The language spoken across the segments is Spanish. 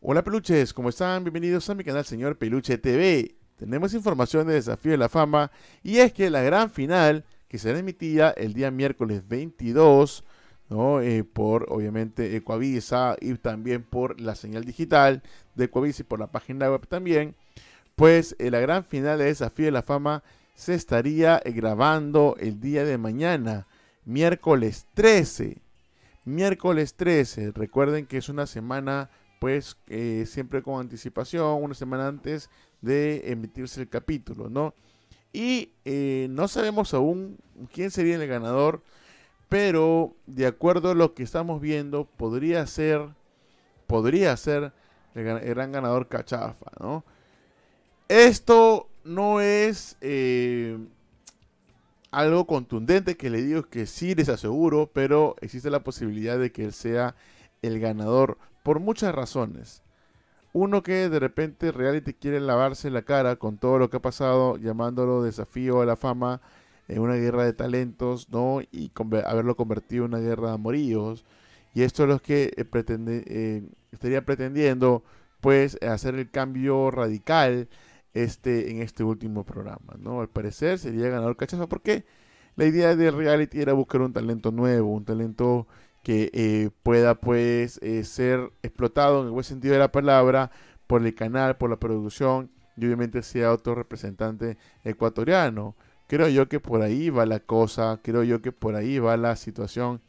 Hola peluches, ¿cómo están? Bienvenidos a mi canal Señor Peluche TV. Tenemos información de Desafío de la Fama y es que la gran final que será emitida el día miércoles 22, eh, por obviamente Ecuavisa y también por la señal digital de Ecuavisa y por la página web también, pues eh, la gran final de Desafío de la Fama se estaría eh, grabando el día de mañana, miércoles 13. Miércoles 13, recuerden que es una semana pues eh, siempre con anticipación, una semana antes de emitirse el capítulo, ¿no? Y eh, no sabemos aún quién sería el ganador, pero de acuerdo a lo que estamos viendo, podría ser, podría ser el, gran ganador Cachafa, ¿no? Esto no es eh, algo contundente que le digo que sí les aseguro, pero existe la posibilidad de que él sea el ganador por muchas razones. Uno que de repente reality quiere lavarse la cara con todo lo que ha pasado, llamándolo desafío a la fama, en eh, una guerra de talentos, ¿no? Y haberlo convertido en una guerra de amoríos. Y esto es lo que eh, pretende, eh, estaría pretendiendo, pues, hacer el cambio radical este, en este último programa, ¿no? Al parecer sería ganador cachazo, porque la idea de reality era buscar un talento nuevo, un talento que eh, pueda pues eh, ser explotado en el buen sentido de la palabra por el canal, por la producción y obviamente sea otro representante ecuatoriano. Creo yo que por ahí va la cosa, creo yo que por ahí va la situación.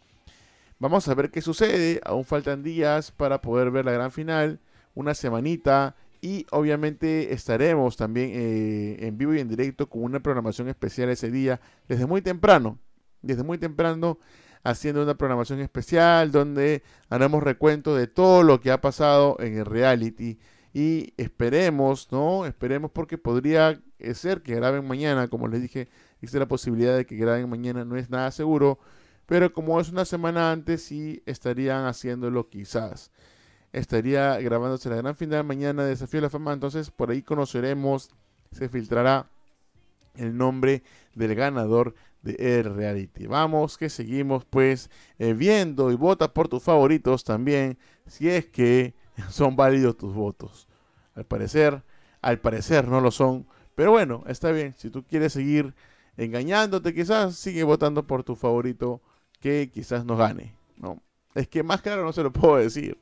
Vamos a ver qué sucede, aún faltan días para poder ver la gran final, una semanita y obviamente estaremos también eh, en vivo y en directo con una programación especial ese día desde muy temprano, desde muy temprano haciendo una programación especial donde haremos recuento de todo lo que ha pasado en el reality y esperemos, ¿no? Esperemos porque podría eh, ser que graben mañana, como les dije, existe la posibilidad de que graben mañana, no es nada seguro, pero como es una semana antes sí estarían haciéndolo quizás. Estaría grabándose la gran final mañana de Desafío de la Fama, entonces por ahí conoceremos, se filtrará el nombre del ganador de El Reality. Vamos que seguimos pues eh, viendo y vota por tus favoritos también si es que son válidos tus votos. Al parecer, al parecer no lo son, pero bueno, está bien, si tú quieres seguir engañándote quizás, sigue votando por tu favorito que quizás no gane. No, es que más claro no se lo puedo decir.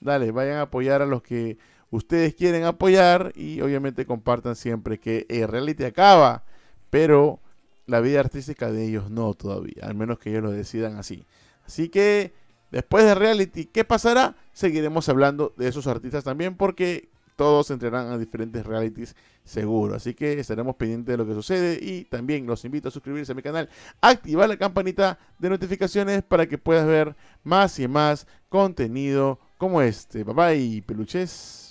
Dale, vayan a apoyar a los que ustedes quieren apoyar y obviamente compartan siempre que el reality acaba, pero la vida artística de ellos no todavía, al menos que ellos lo decidan así. Así que después de reality, ¿qué pasará? Seguiremos hablando de esos artistas también porque todos entrarán a diferentes realities seguro. Así que estaremos pendientes de lo que sucede y también los invito a suscribirse a mi canal, activar la campanita de notificaciones para que puedas ver más y más contenido como este. Bye bye, peluches.